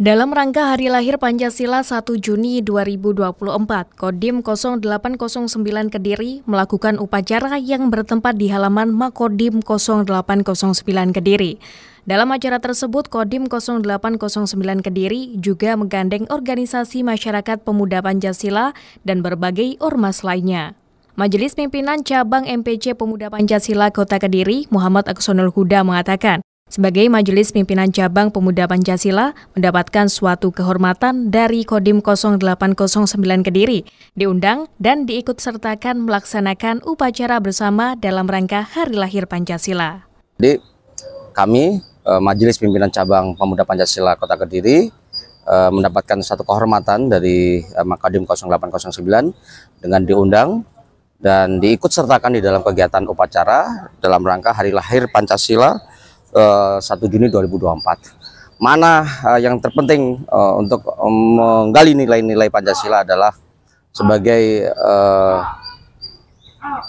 Dalam rangka hari lahir Pancasila 1 Juni 2024, Kodim 0809 Kediri melakukan upacara yang bertempat di halaman Makodim 0809 Kediri. Dalam acara tersebut, Kodim 0809 Kediri juga menggandeng organisasi masyarakat pemuda Pancasila dan berbagai ormas lainnya. Majelis Pimpinan Cabang MPC Pemuda Pancasila Kota Kediri, Muhammad Aksonul Huda mengatakan, sebagai Majelis Pimpinan Cabang Pemuda Pancasila mendapatkan suatu kehormatan dari Kodim 0809 Kediri, diundang dan diikut sertakan melaksanakan upacara bersama dalam rangka Hari Lahir Pancasila. Jadi kami eh, Majelis Pimpinan Cabang Pemuda Pancasila Kota Kediri eh, mendapatkan satu kehormatan dari eh, Makadim 0809 dengan diundang dan diikut sertakan di dalam kegiatan upacara dalam rangka hari lahir Pancasila uh, eh, 1 Juni 2024. Mana uh, yang terpenting uh, untuk menggali nilai-nilai Pancasila adalah sebagai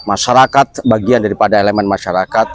masyarakat bagian daripada elemen masyarakat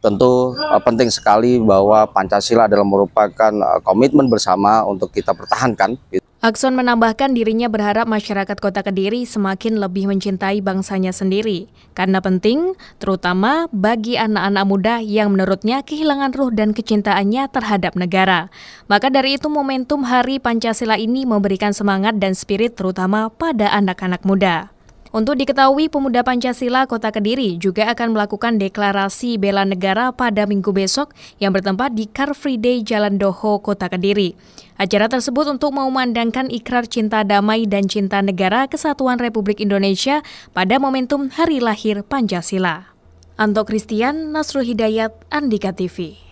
tentu uh, penting sekali bahwa Pancasila adalah merupakan uh, komitmen bersama untuk kita pertahankan. Akson menambahkan dirinya berharap masyarakat kota Kediri semakin lebih mencintai bangsanya sendiri, karena penting terutama bagi anak-anak muda yang menurutnya kehilangan ruh dan kecintaannya terhadap negara. Maka dari itu momentum Hari Pancasila ini memberikan semangat dan spirit terutama pada anak-anak muda. Untuk diketahui, pemuda Pancasila Kota Kediri juga akan melakukan deklarasi bela negara pada minggu besok yang bertempat di Car Free Day Jalan Doho, Kota Kediri. Acara tersebut untuk memandangkan ikrar cinta damai dan cinta negara kesatuan Republik Indonesia pada momentum hari lahir Pancasila. Anto Kristian Nasrul Hidayat, Andika TV.